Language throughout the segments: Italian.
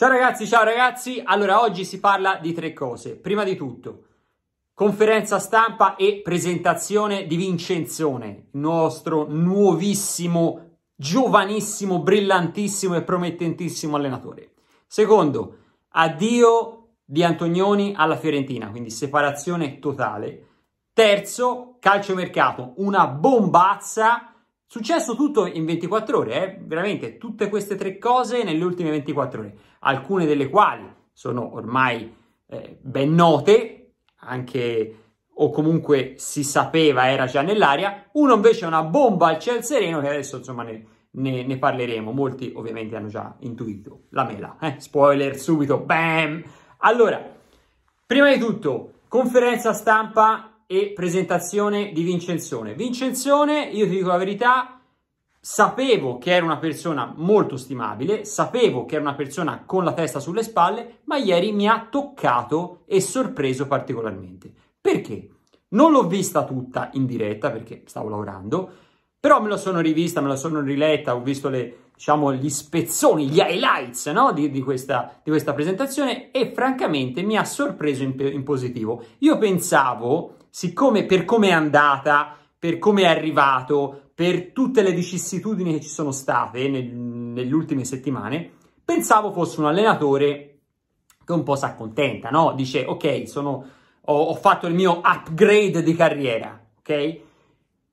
Ciao ragazzi, ciao ragazzi. Allora, oggi si parla di tre cose. Prima di tutto, conferenza stampa e presentazione di Vincenzone, nostro nuovissimo, giovanissimo, brillantissimo e promettentissimo allenatore. Secondo, addio di Antonioni alla Fiorentina, quindi separazione totale. Terzo, calciomercato, una bombazza Successo tutto in 24 ore, eh? veramente tutte queste tre cose nelle ultime 24 ore, alcune delle quali sono ormai eh, ben note, anche o comunque si sapeva era già nell'aria, uno invece è una bomba al ciel sereno che adesso insomma ne, ne, ne parleremo, molti ovviamente hanno già intuito la mela, eh? spoiler subito, bam! Allora, prima di tutto, conferenza stampa e presentazione di Vincenzone. Vincenzione, io ti dico la verità, sapevo che era una persona molto stimabile, sapevo che era una persona con la testa sulle spalle, ma ieri mi ha toccato e sorpreso particolarmente. Perché? Non l'ho vista tutta in diretta perché stavo lavorando, però me la sono rivista, me la sono riletta, ho visto le, diciamo, gli spezzoni, gli highlights no? di, di, questa, di, questa, presentazione e francamente mi ha sorpreso in, in positivo. Io pensavo siccome per come è andata, per come è arrivato, per tutte le vicissitudini che ci sono state nel, nelle ultime settimane, pensavo fosse un allenatore che un po' si accontenta, no? Dice, ok, sono, ho, ho fatto il mio upgrade di carriera, ok?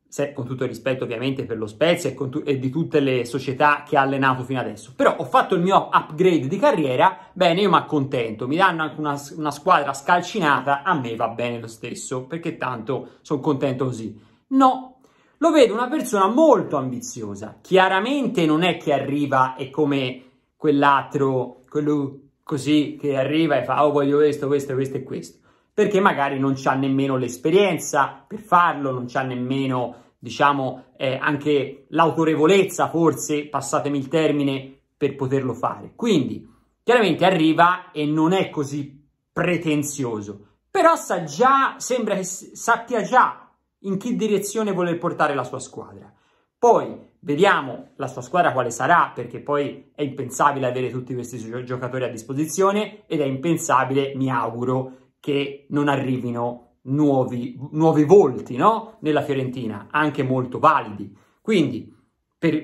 se, con tutto il rispetto ovviamente per lo Spezia e, tu- e, di tutte le società che ha allenato fino adesso. Però ho fatto il mio upgrade di carriera, bene, io mi accontento, mi danno anche una, una squadra scalcinata, a me va bene lo stesso, perché tanto sono contento così. No, lo vedo una persona molto ambiziosa. Chiaramente non è che arriva e come quell'altro, quello così che arriva e fa oh voglio questo, questo, questo e questo perché magari non c'ha nemmeno l'esperienza per farlo, non c'ha nemmeno, diciamo, eh, anche l'autorevolezza, forse, passatemi il termine, per poterlo fare. Quindi, chiaramente arriva e non è così pretenzioso, però sa già, sembra che sappia già in che direzione voler portare la sua squadra. Poi vediamo la sua squadra quale sarà, perché poi è impensabile avere tutti questi giocatori a disposizione ed è impensabile, mi auguro, che non arrivino nuovi, nuovi volti no? nella Fiorentina, anche molto validi. Quindi, per,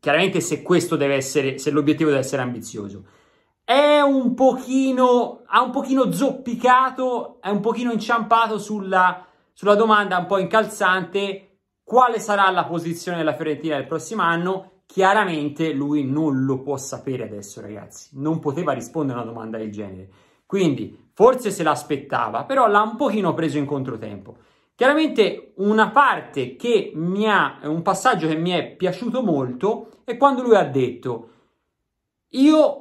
chiaramente se questo deve essere, se l'obiettivo deve essere ambizioso, è un pochino, ha un pochino zoppicato, è un pochino inciampato sulla, sulla domanda un po' incalzante, quale sarà la posizione della Fiorentina del prossimo anno? Chiaramente lui non lo può sapere adesso, ragazzi. Non poteva rispondere a una domanda del genere. Quindi forse se l'aspettava, però l'ha un pochino preso in controtempo. Chiaramente una parte che mi ha, un passaggio che mi è piaciuto molto è quando lui ha detto io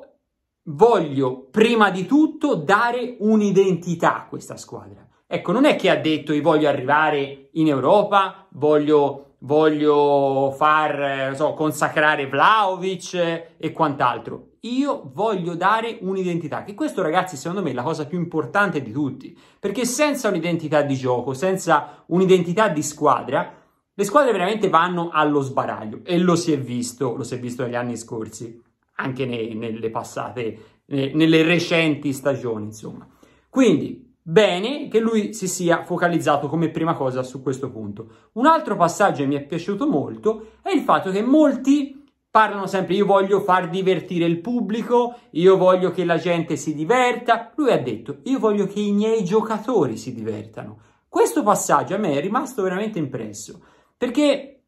voglio prima di tutto dare un'identità a questa squadra. Ecco, non è che ha detto io voglio arrivare in Europa, voglio, voglio far eh, so, consacrare Vlaovic eh, e quant'altro io voglio dare un'identità, che questo ragazzi secondo me è la cosa più importante di tutti, perché senza un'identità di gioco, senza un'identità di squadra, le squadre veramente vanno allo sbaraglio e lo si è visto, lo si è visto negli anni scorsi, anche nei, nelle passate, nelle, nelle recenti stagioni insomma. Quindi Bene che lui si sia focalizzato come prima cosa su questo punto. Un altro passaggio che mi è piaciuto molto è il fatto che molti parlano sempre io voglio far divertire il pubblico, io voglio che la gente si diverta. Lui ha detto io voglio che i miei giocatori si divertano. Questo passaggio a me è rimasto veramente impresso perché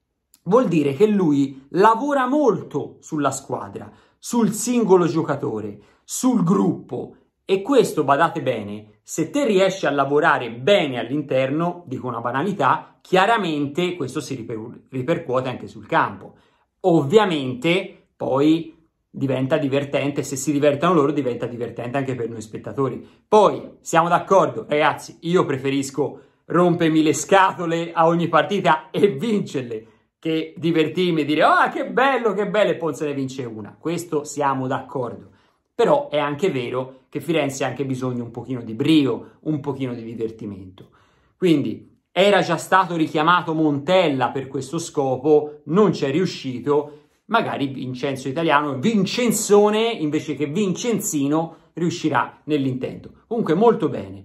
vuol dire che lui lavora molto sulla squadra, sul singolo giocatore, sul gruppo e questo, badate bene, se te riesci a lavorare bene all'interno, dico una banalità, chiaramente questo si ripercuote anche sul campo. Ovviamente poi diventa divertente, se si divertono loro diventa divertente anche per noi spettatori. Poi siamo d'accordo, ragazzi, io preferisco rompermi le scatole a ogni partita e vincerle che divertirmi e dire "Ah, oh, che bello, che bello" e poi ne vince una. Questo siamo d'accordo. Però è anche vero che Firenze ha anche bisogno un pochino di brio, un pochino di divertimento. Quindi era già stato richiamato Montella per questo scopo, non c'è riuscito, magari Vincenzo Italiano, Vincenzone invece che Vincenzino riuscirà nell'intento. Comunque molto bene.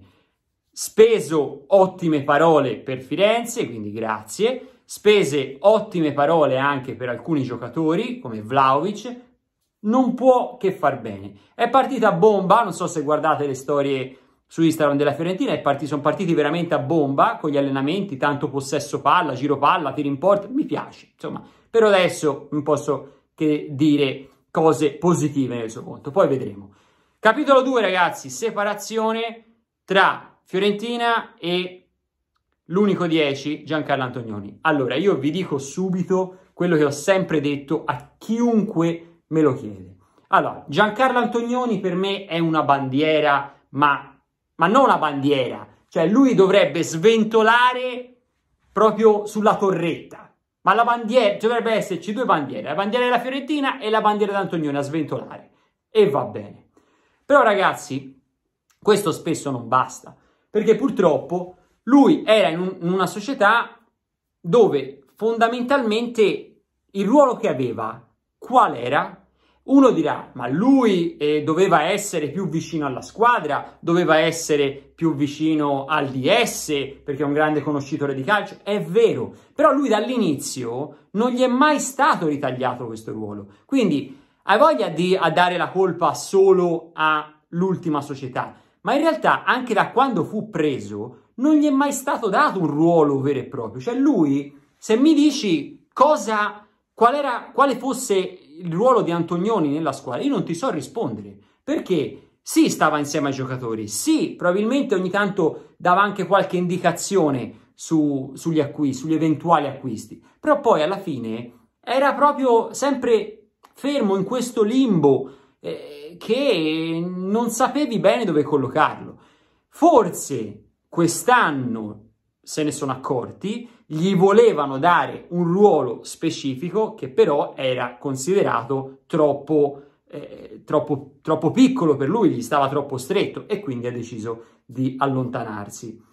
Speso ottime parole per Firenze, quindi grazie. Spese ottime parole anche per alcuni giocatori come Vlaovic, non può che far bene. È partita a bomba, non so se guardate le storie su Instagram della Fiorentina e partiti, sono partiti veramente a bomba con gli allenamenti, tanto possesso palla, giro palla, tiro in porta, mi piace, insomma, per adesso non posso che dire cose positive nel suo conto, poi vedremo. Capitolo 2 ragazzi, separazione tra Fiorentina e l'unico 10 Giancarlo Antonioni. Allora, io vi dico subito quello che ho sempre detto a chiunque me lo chiede. Allora, Giancarlo Antonioni per me è una bandiera, ma ma non la bandiera, cioè lui dovrebbe sventolare proprio sulla torretta, ma la bandiera, dovrebbe esserci due bandiere, la bandiera della Fiorentina e la bandiera d'Antonione a sventolare, e va bene. Però ragazzi, questo spesso non basta, perché purtroppo lui era in, un, in una società dove fondamentalmente il ruolo che aveva, qual era? Uno dirà, ma lui eh, doveva essere più vicino alla squadra, doveva essere più vicino al DS, perché è un grande conoscitore di calcio. È vero, però lui dall'inizio non gli è mai stato ritagliato questo ruolo. Quindi hai voglia di dare la colpa solo all'ultima società, ma in realtà anche da quando fu preso non gli è mai stato dato un ruolo vero e proprio. Cioè lui, se mi dici cosa, qual era, quale fosse il ruolo di Antonioni nella squadra, io non ti so rispondere, perché sì stava insieme ai giocatori, sì probabilmente ogni tanto dava anche qualche indicazione su, sugli acquisti, sugli eventuali acquisti, però poi alla fine era proprio sempre fermo in questo limbo eh, che non sapevi bene dove collocarlo. Forse quest'anno se ne sono accorti, gli volevano dare un ruolo specifico che però era considerato troppo, eh, troppo, troppo piccolo per lui, gli stava troppo stretto e quindi ha deciso di allontanarsi.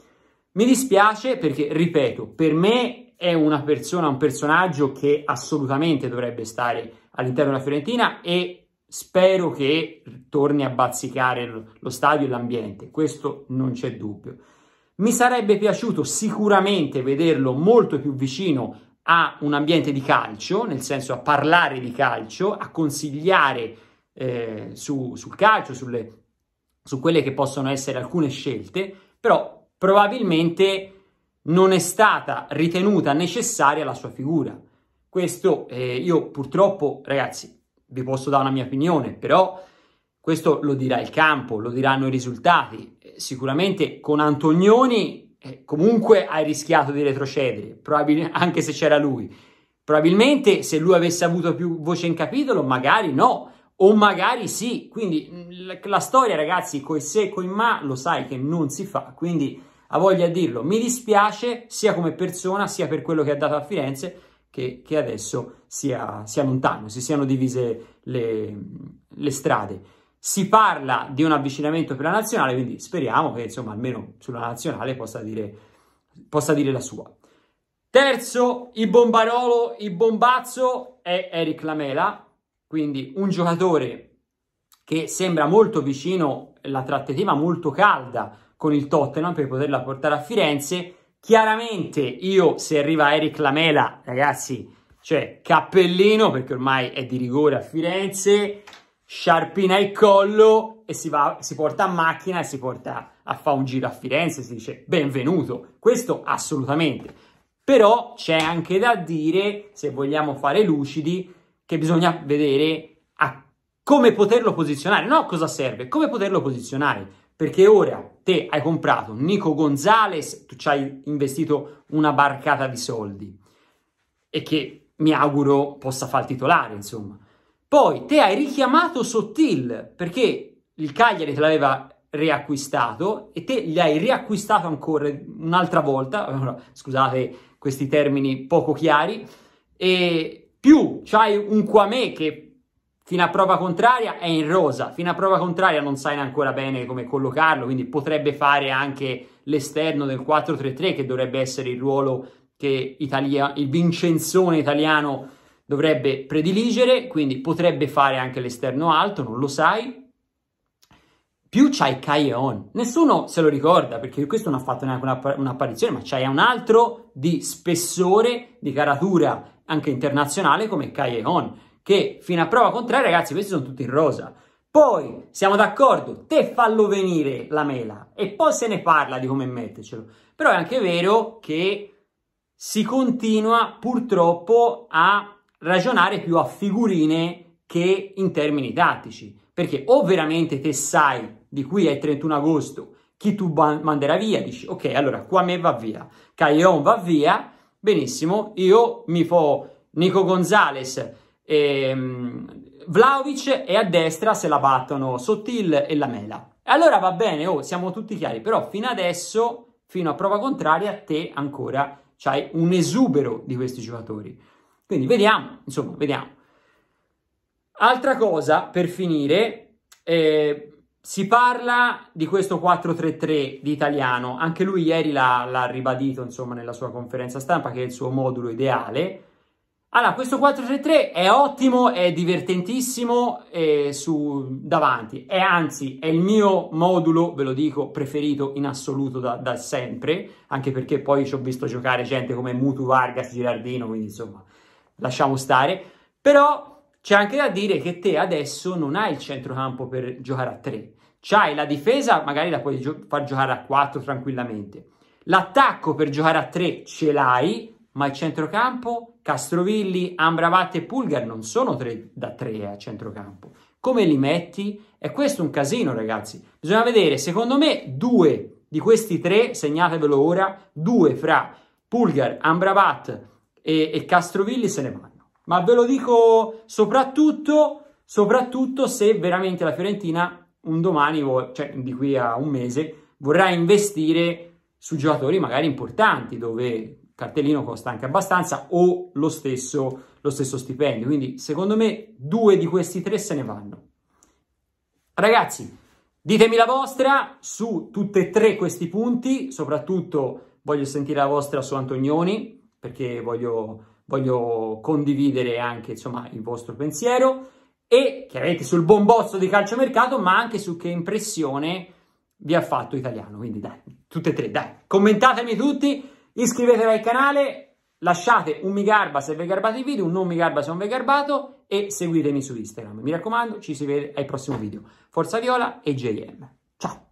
Mi dispiace perché, ripeto, per me è una persona, un personaggio che assolutamente dovrebbe stare all'interno della Fiorentina e spero che torni a bazzicare lo stadio e l'ambiente, questo non c'è dubbio. Mi sarebbe piaciuto sicuramente vederlo molto più vicino a un ambiente di calcio, nel senso a parlare di calcio, a consigliare eh, su, sul calcio, sulle, su quelle che possono essere alcune scelte, però probabilmente non è stata ritenuta necessaria la sua figura. Questo eh, io purtroppo, ragazzi, vi posso dare una mia opinione, però questo lo dirà il campo, lo diranno i risultati. Eh, sicuramente con Antonioni eh, comunque hai rischiato di retrocedere, anche se c'era lui. Probabilmente se lui avesse avuto più voce in capitolo, magari no, o magari sì. Quindi mm, la, storia, ragazzi, coi se, e coi ma, lo sai che non si fa. Quindi ha voglia di dirlo. Mi dispiace sia come persona, sia per quello che ha dato a Firenze, che, che adesso sia, sia lontano, si siano divise le, le strade. Si parla di un avvicinamento per la nazionale, quindi speriamo che insomma almeno sulla nazionale possa dire, possa dire la sua. Terzo, il bombarolo, il bombazzo è Eric Lamela, quindi un giocatore che sembra molto vicino, la trattativa molto calda con il Tottenham per poterla portare a Firenze. Chiaramente io se arriva Eric Lamela, ragazzi, cioè cappellino perché ormai è di rigore a Firenze, sciarpina il collo e si, va, si porta a macchina e si porta a fare un giro a Firenze, si dice benvenuto, questo assolutamente. Però c'è anche da dire, se vogliamo fare lucidi, che bisogna vedere a come poterlo posizionare, no cosa serve, come poterlo posizionare. Perché ora te hai comprato Nico Gonzales, tu ci hai investito una barcata di soldi e che mi auguro possa far titolare, insomma. Poi te hai richiamato Sottil perché il Cagliari te l'aveva riacquistato e te gli hai riacquistato ancora un'altra volta, scusate questi termini poco chiari, e più c'hai un Quame che fino a prova contraria è in rosa, fino a prova contraria non sai ancora bene come collocarlo, quindi potrebbe fare anche l'esterno del 4-3-3 che dovrebbe essere il ruolo che Italia, il vincenzone italiano dovrebbe prediligere, quindi potrebbe fare anche l'esterno alto, non lo sai. Più c'hai Caglion, nessuno se lo ricorda perché questo non ha fatto neanche un'apparizione, ma c'hai un altro di spessore, di caratura anche internazionale come Caglion, che fino a prova contraria, ragazzi, questi sono tutti in rosa. Poi siamo d'accordo, te fallo venire la mela e poi se ne parla di come mettercelo. Però è anche vero che si continua purtroppo a ragionare più a figurine che in termini tattici, perché o veramente te sai di qui al 31 agosto chi tu manderà via, dici ok, allora qua me va via, Caglion va via, benissimo, io mi fo Nico Gonzales, ehm, Vlaovic e a destra se la battono Sottil e Lamela. Allora va bene, oh, siamo tutti chiari, però fino adesso, fino a prova contraria, te ancora c'hai un esubero di questi giocatori. Quindi vediamo, insomma, vediamo. Altra cosa per finire, eh, si parla di questo 4-3-3 di italiano, anche lui ieri l'ha, l'ha ribadito insomma nella sua conferenza stampa che è il suo modulo ideale. Allora, questo 4-3-3 è ottimo, è divertentissimo eh, su, davanti, è anzi è il mio modulo, ve lo dico, preferito in assoluto da, da sempre, anche perché poi ci ho visto giocare gente come Mutu Vargas Girardino, quindi insomma lasciamo stare, però c'è anche da dire che te adesso non hai il centrocampo per giocare a 3. C'hai la difesa, magari la puoi gio- far giocare a 4 tranquillamente. L'attacco per giocare a 3 ce l'hai, ma il centrocampo, Castrovilli, Ambravat e Pulgar non sono tre, da 3 eh, a centrocampo. Come li metti? È questo un casino, ragazzi. Bisogna vedere, secondo me, due di questi tre, segnatevelo ora, due fra Pulgar, Ambrabat e, e Castrovilli se ne vanno. Ma ve lo dico soprattutto, soprattutto se veramente la Fiorentina un domani, cioè di qui a un mese, vorrà investire su giocatori magari importanti dove cartellino costa anche abbastanza o lo stesso, lo stesso stipendio. Quindi secondo me due di questi tre se ne vanno. Ragazzi, ditemi la vostra su tutti e tre questi punti, soprattutto voglio sentire la vostra su Antonioni, perché voglio, voglio condividere anche insomma, il vostro pensiero e chiaramente sul buon bozzo di calciomercato, ma anche su che impressione vi ha fatto italiano. Quindi dai, tutte e tre, dai, commentatemi tutti, iscrivetevi al canale, lasciate un mi garba se vi garbate il video, un non mi garba se non vi garbato e seguitemi su Instagram. Mi raccomando, ci si vede al prossimo video. Forza Viola e JM. Ciao!